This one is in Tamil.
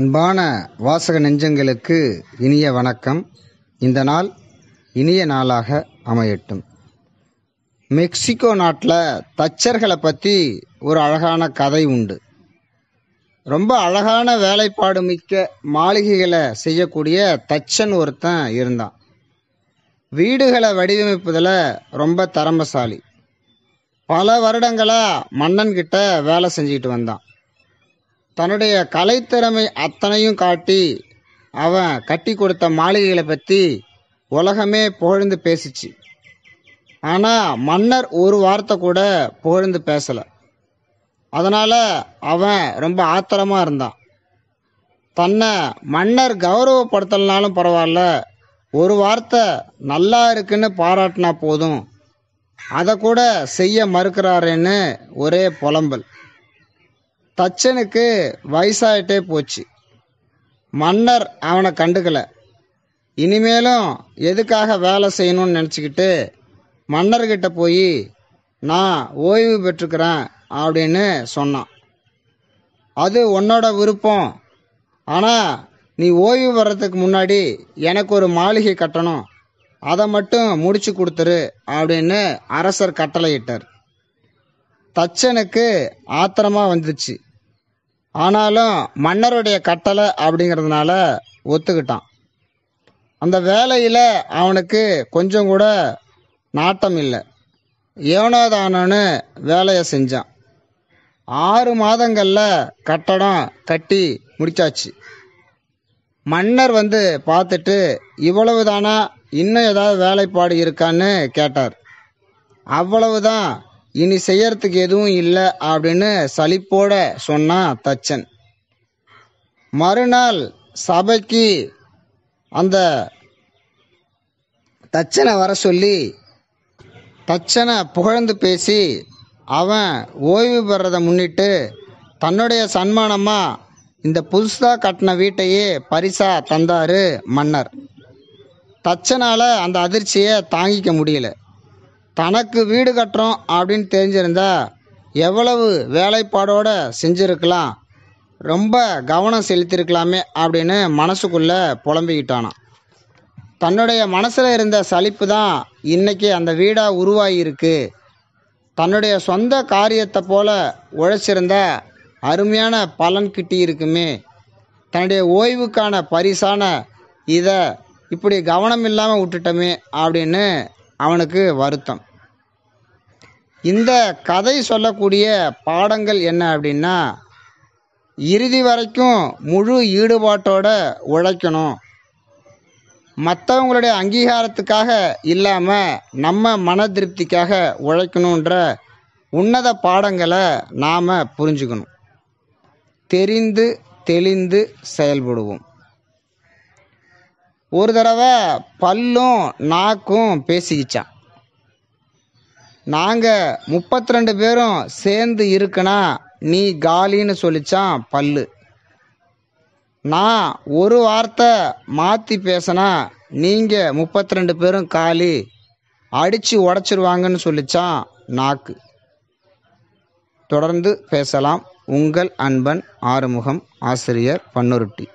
அன்பான வாசக நெஞ்சங்களுக்கு இனிய வணக்கம் இந்த நாள் இனிய நாளாக அமையட்டும் மெக்சிகோ நாட்டில் தச்சர்களை பற்றி ஒரு அழகான கதை உண்டு ரொம்ப அழகான வேலைப்பாடு மிக்க மாளிகைகளை செய்யக்கூடிய தச்சன் ஒருத்தன் இருந்தான் வீடுகளை வடிவமைப்பதில் ரொம்ப தரம்பசாலி பல வருடங்களாக மன்னன்கிட்ட வேலை செஞ்சுக்கிட்டு வந்தான் தன்னுடைய கலைத்திறமை அத்தனையும் காட்டி அவன் கட்டி கொடுத்த மாளிகைகளை பற்றி உலகமே புகழ்ந்து பேசிச்சு ஆனால் மன்னர் ஒரு வார்த்தை கூட புகழ்ந்து பேசலை அதனால் அவன் ரொம்ப ஆத்திரமாக இருந்தான் தன்னை மன்னர் கௌரவப்படுத்தலனாலும் பரவாயில்ல ஒரு வார்த்தை நல்லா இருக்குன்னு பாராட்டினா போதும் அதை கூட செய்ய மறுக்கிறாருன்னு ஒரே புலம்பல் தச்சனுக்கு வயசாயிட்டே போச்சு மன்னர் அவனை கண்டுக்கலை இனிமேலும் எதுக்காக வேலை செய்யணும்னு நினச்சிக்கிட்டு மன்னர்கிட்ட போய் நான் ஓய்வு பெற்றுக்கிறேன் அப்படின்னு சொன்னான் அது உன்னோட விருப்பம் ஆனால் நீ ஓய்வு வர்றதுக்கு முன்னாடி எனக்கு ஒரு மாளிகை கட்டணும் அதை மட்டும் முடிச்சு கொடுத்துரு அப்படின்னு அரசர் கட்டளையிட்டார் தச்சனுக்கு ஆத்திரமாக வந்துச்சு ஆனாலும் மன்னருடைய கட்டளை அப்படிங்கிறதுனால ஒத்துக்கிட்டான் அந்த வேலையில் அவனுக்கு கொஞ்சம் கூட நாட்டம் இல்லை ஏனோதானு வேலையை செஞ்சான் ஆறு மாதங்களில் கட்டடம் கட்டி முடிச்சாச்சு மன்னர் வந்து பார்த்துட்டு இவ்வளவு தானா இன்னும் ஏதாவது வேலைப்பாடு இருக்கான்னு கேட்டார் அவ்வளவுதான் இனி செய்யறதுக்கு எதுவும் இல்லை அப்படின்னு சலிப்போட சொன்னான் தச்சன் மறுநாள் சபைக்கு அந்த தச்சனை வர சொல்லி தச்சனை புகழ்ந்து பேசி அவன் ஓய்வு பெறத முன்னிட்டு தன்னுடைய சன்மானமாக இந்த புதுசாக கட்டின வீட்டையே பரிசாக தந்தார் மன்னர் தச்சனால் அந்த அதிர்ச்சியை தாங்கிக்க முடியல தனக்கு வீடு கட்டுறோம் அப்படின்னு தெரிஞ்சிருந்தா எவ்வளவு வேலைப்பாடோட செஞ்சுருக்கலாம் ரொம்ப கவனம் செலுத்திருக்கலாமே அப்படின்னு மனசுக்குள்ளே புலம்பிக்கிட்டானான் தன்னுடைய மனசில் இருந்த சலிப்பு தான் இன்றைக்கி அந்த வீடாக உருவாகியிருக்கு தன்னுடைய சொந்த காரியத்தை போல் உழைச்சிருந்தா அருமையான பலன் கிட்டியிருக்குமே தன்னுடைய ஓய்வுக்கான பரிசான இதை இப்படி கவனம் இல்லாமல் விட்டுட்டோமே அப்படின்னு அவனுக்கு வருத்தம் இந்த கதை சொல்லக்கூடிய பாடங்கள் என்ன அப்படின்னா இறுதி வரைக்கும் முழு ஈடுபாட்டோட உழைக்கணும் மற்றவங்களுடைய அங்கீகாரத்துக்காக இல்லாமல் நம்ம மன திருப்திக்காக உழைக்கணுன்ற உன்னத பாடங்களை நாம் புரிஞ்சுக்கணும் தெரிந்து தெளிந்து செயல்படுவோம் ஒரு தடவை பல்லும் நாக்கும் பேசிக்கிச்சான் நாங்கள் முப்பத்தி ரெண்டு பேரும் சேர்ந்து இருக்கனா நீ காலின்னு சொல்லிச்சான் பல்லு நான் ஒரு வார்த்தை மாற்றி பேசினா நீங்கள் முப்பத்தி ரெண்டு பேரும் காலி அடித்து உடச்சிருவாங்கன்னு சொல்லிச்சான் நாக்கு தொடர்ந்து பேசலாம் உங்கள் அன்பன் ஆறுமுகம் ஆசிரியர் பன்னுருட்டி